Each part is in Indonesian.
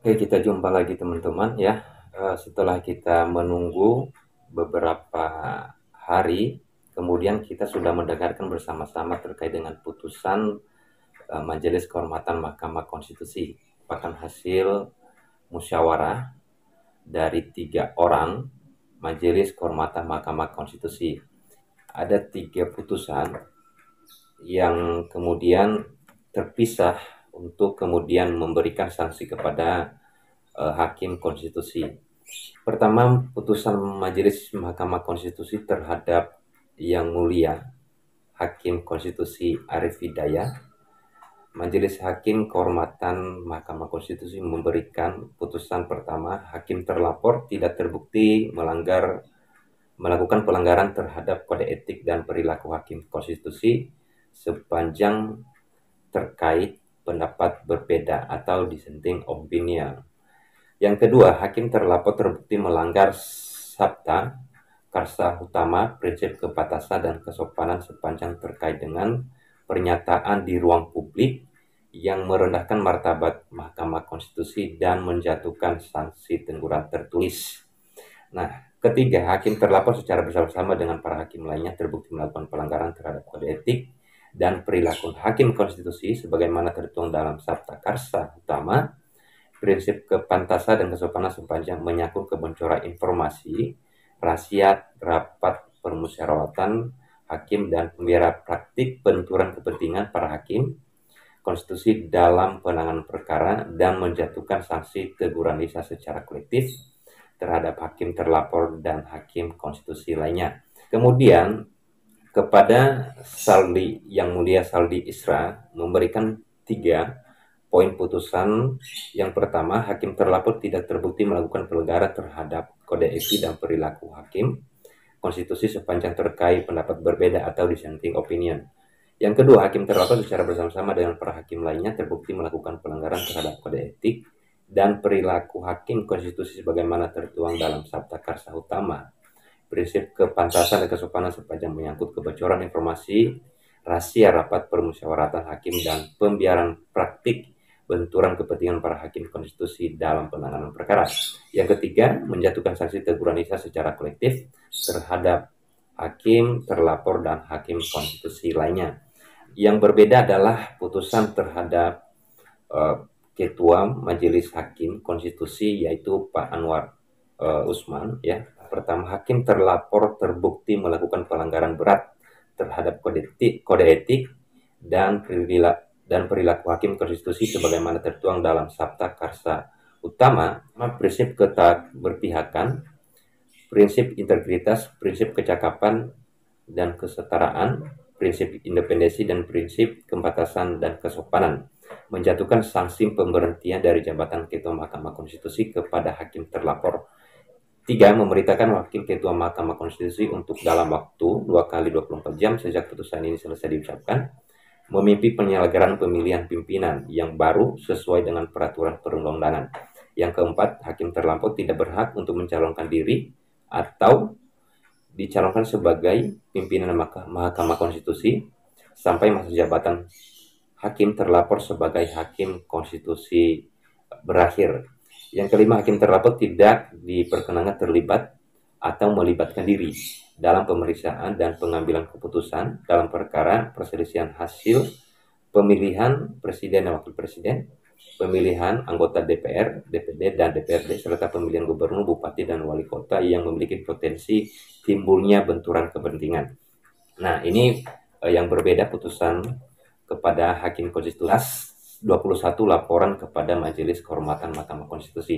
Oke, kita jumpa lagi teman-teman ya. Eh, setelah kita menunggu beberapa hari, kemudian kita sudah mendengarkan bersama-sama terkait dengan putusan eh, Majelis Kehormatan Mahkamah Konstitusi, bahkan hasil musyawarah dari tiga orang Majelis Kehormatan Mahkamah Konstitusi. Ada tiga putusan yang kemudian terpisah untuk kemudian memberikan sanksi kepada uh, hakim konstitusi. Pertama, putusan Majelis Mahkamah Konstitusi terhadap Yang Mulia Hakim Konstitusi Arif Hidayah. Majelis Hakim Kehormatan Mahkamah Konstitusi memberikan putusan pertama hakim terlapor tidak terbukti melanggar melakukan pelanggaran terhadap kode etik dan perilaku hakim konstitusi sepanjang terkait pendapat berbeda atau dissenting opinion. Yang kedua, hakim terlapor terbukti melanggar sabta, karsa utama, prinsip kebatasan dan kesopanan sepanjang terkait dengan pernyataan di ruang publik yang merendahkan martabat Mahkamah Konstitusi dan menjatuhkan sanksi teguran tertulis. Nah, ketiga, hakim terlapor secara bersama-sama dengan para hakim lainnya terbukti melakukan pelanggaran terhadap kode etik dan perilaku hakim konstitusi sebagaimana tertuang dalam Sabta Karsa utama prinsip kepantasan dan kesopanan sepanjang menyangkut kebencoran informasi rahasia rapat permusyawaratan hakim dan pembiara praktik benturan kepentingan para hakim konstitusi dalam penanganan perkara dan menjatuhkan sanksi teguran lisan secara kolektif terhadap hakim terlapor dan hakim konstitusi lainnya. Kemudian kepada Saldi yang mulia Saldi Isra memberikan tiga poin putusan yang pertama hakim terlapor tidak terbukti melakukan pelanggaran terhadap kode etik dan perilaku hakim konstitusi sepanjang terkait pendapat berbeda atau dissenting opinion yang kedua hakim terlapor secara bersama-sama dengan para hakim lainnya terbukti melakukan pelanggaran terhadap kode etik dan perilaku hakim konstitusi sebagaimana tertuang dalam Sabta Karsa Utama prinsip kepantasan dan kesopanan sepanjang menyangkut kebocoran informasi, rahasia rapat permusyawaratan hakim dan pembiaran praktik benturan kepentingan para hakim konstitusi dalam penanganan perkara. Yang ketiga, menjatuhkan sanksi teguran Isa secara kolektif terhadap hakim, terlapor, dan hakim konstitusi lainnya. Yang berbeda adalah putusan terhadap uh, Ketua Majelis Hakim Konstitusi yaitu Pak Anwar uh, Usman ya Pertama, hakim terlapor terbukti melakukan pelanggaran berat terhadap kode etik, kode etik dan perilaku dan perilaku hakim konstitusi sebagaimana tertuang dalam Sabta Karsa Utama, prinsip ketat berpihakan, prinsip integritas, prinsip kecakapan dan kesetaraan, prinsip independensi dan prinsip kebatasan dan kesopanan menjatuhkan sanksi pemberhentian dari jabatan Ketua Mahkamah Konstitusi kepada hakim terlapor Tiga, memerintahkan Wakil Ketua Mahkamah Konstitusi untuk dalam waktu 2 kali 24 jam sejak putusan ini selesai diucapkan, memimpin penyelenggaraan pemilihan pimpinan yang baru sesuai dengan peraturan perundang-undangan. Yang keempat, hakim terlampau tidak berhak untuk mencalonkan diri atau dicalonkan sebagai pimpinan Mahkamah Konstitusi sampai masa jabatan hakim terlapor sebagai hakim konstitusi berakhir yang kelima, hakim terlapor tidak diperkenankan terlibat atau melibatkan diri dalam pemeriksaan dan pengambilan keputusan dalam perkara perselisihan hasil pemilihan presiden dan wakil presiden, pemilihan anggota DPR, DPD, dan DPRD, serta pemilihan gubernur, bupati, dan wali kota yang memiliki potensi timbulnya benturan kepentingan. Nah, ini eh, yang berbeda putusan kepada hakim konstitusi 21 laporan kepada Majelis Kehormatan Mahkamah Konstitusi.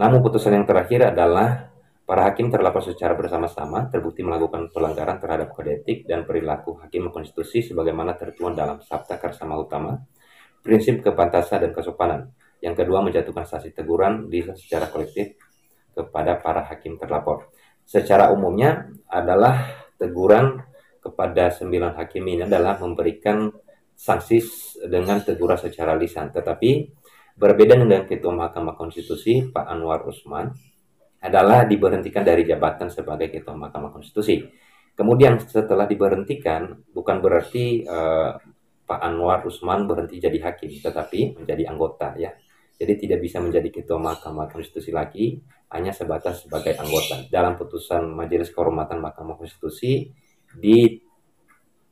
Namun putusan yang terakhir adalah para hakim terlapor secara bersama-sama terbukti melakukan pelanggaran terhadap kode etik dan perilaku hakim konstitusi sebagaimana tertuang dalam Sabta Karsama Utama, prinsip kepantasan dan kesopanan. Yang kedua menjatuhkan sanksi teguran di secara kolektif kepada para hakim terlapor. Secara umumnya adalah teguran kepada sembilan hakim ini adalah memberikan sasis dengan teguran secara lisan. Tetapi berbeda dengan Ketua Mahkamah Konstitusi Pak Anwar Usman adalah diberhentikan dari jabatan sebagai Ketua Mahkamah Konstitusi. Kemudian setelah diberhentikan bukan berarti uh, Pak Anwar Usman berhenti jadi hakim, tetapi menjadi anggota ya. Jadi tidak bisa menjadi ketua Mahkamah Konstitusi lagi, hanya sebatas sebagai anggota. Dalam putusan Majelis Kehormatan Mahkamah Konstitusi di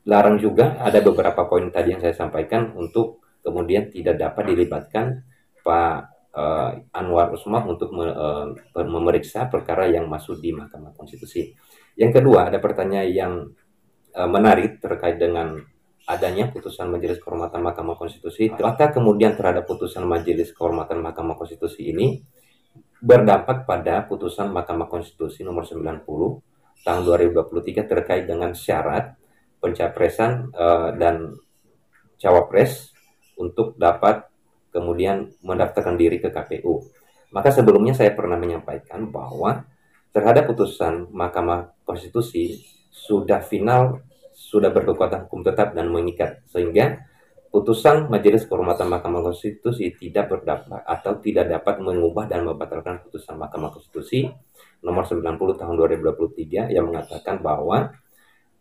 larang juga ada beberapa poin tadi yang saya sampaikan untuk kemudian tidak dapat dilibatkan Pak uh, Anwar Usman untuk me, uh, memeriksa perkara yang masuk di Mahkamah Konstitusi. Yang kedua ada pertanyaan yang uh, menarik terkait dengan adanya putusan Majelis Kehormatan Mahkamah Konstitusi. Ternyata kemudian terhadap putusan Majelis Kehormatan Mahkamah Konstitusi ini berdampak pada putusan Mahkamah Konstitusi nomor 90 tahun 2023 terkait dengan syarat pencapresan uh, dan cawapres untuk dapat kemudian mendaftarkan diri ke KPU. Maka sebelumnya saya pernah menyampaikan bahwa terhadap putusan Mahkamah Konstitusi sudah final, sudah berkekuatan hukum tetap dan mengikat. Sehingga putusan Majelis Kehormatan Mahkamah Konstitusi tidak berdampak atau tidak dapat mengubah dan membatalkan putusan Mahkamah Konstitusi nomor 90 tahun 2023 yang mengatakan bahwa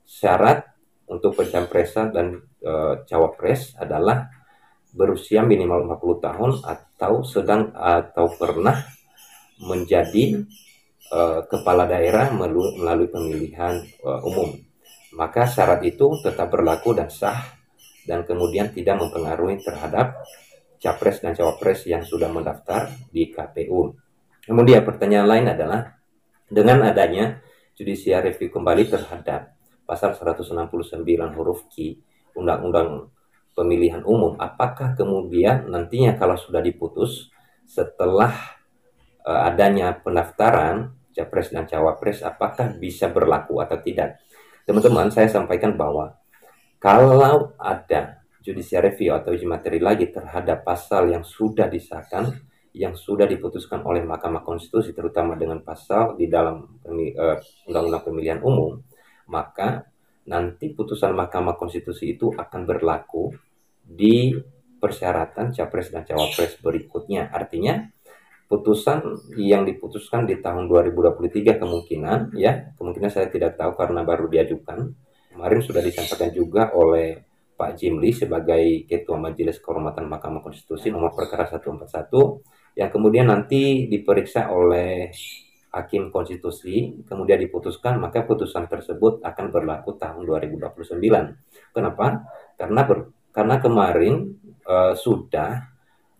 syarat untuk pencapresan dan e, cawapres adalah berusia minimal 50 tahun atau sedang atau pernah menjadi e, kepala daerah melalui pemilihan e, umum. Maka syarat itu tetap berlaku dan sah dan kemudian tidak mempengaruhi terhadap capres dan cawapres yang sudah mendaftar di KPU. Kemudian pertanyaan lain adalah dengan adanya judicial review kembali terhadap pasal 169 huruf Q Undang-Undang Pemilihan Umum, apakah kemudian nantinya kalau sudah diputus setelah uh, adanya pendaftaran capres dan cawapres apakah bisa berlaku atau tidak? Teman-teman, saya sampaikan bahwa kalau ada judicial review atau uji materi lagi terhadap pasal yang sudah disahkan, yang sudah diputuskan oleh Mahkamah Konstitusi terutama dengan pasal di dalam e, Undang-Undang Pemilihan Umum, maka nanti putusan Mahkamah Konstitusi itu akan berlaku di persyaratan capres dan cawapres berikutnya. Artinya putusan yang diputuskan di tahun 2023 kemungkinan ya, kemungkinan saya tidak tahu karena baru diajukan. Kemarin sudah disampaikan juga oleh Pak Jimli sebagai Ketua Majelis Kehormatan Mahkamah Konstitusi nomor perkara 141 yang kemudian nanti diperiksa oleh hakim konstitusi kemudian diputuskan maka putusan tersebut akan berlaku tahun 2029. Kenapa? Karena ber, karena kemarin e, sudah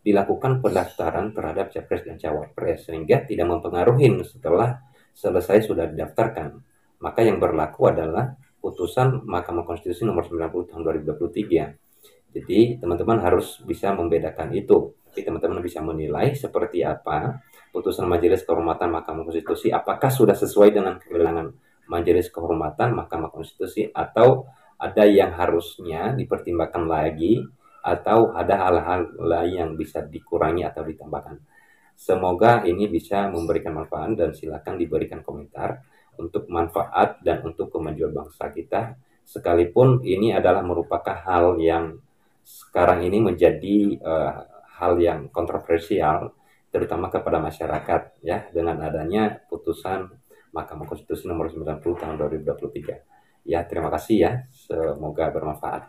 dilakukan pendaftaran terhadap capres dan cawapres sehingga tidak mempengaruhi setelah selesai sudah didaftarkan. Maka yang berlaku adalah putusan Mahkamah Konstitusi nomor 90 tahun 2023. Jadi teman-teman harus bisa membedakan itu. Jadi teman-teman bisa menilai seperti apa putusan Majelis Kehormatan Mahkamah Konstitusi apakah sudah sesuai dengan kewenangan Majelis Kehormatan Mahkamah Konstitusi atau ada yang harusnya dipertimbangkan lagi atau ada hal-hal lain yang bisa dikurangi atau ditambahkan. Semoga ini bisa memberikan manfaat dan silakan diberikan komentar untuk manfaat dan untuk kemajuan bangsa kita sekalipun ini adalah merupakan hal yang sekarang ini menjadi uh, hal yang kontroversial terutama kepada masyarakat ya dengan adanya putusan Mahkamah Konstitusi nomor 90 tahun 2023. Ya, terima kasih ya. Semoga bermanfaat.